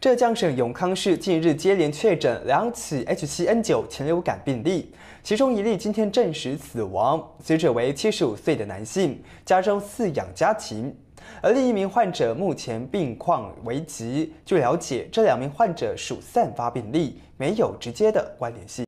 浙江省永康市近日接连确诊两起 H7N9 禽流感病例，其中一例今天证实死亡，死者为七十五岁的男性，家中饲养家禽。而另一名患者目前病况危急。据了解，这两名患者属散发病例，没有直接的关联性。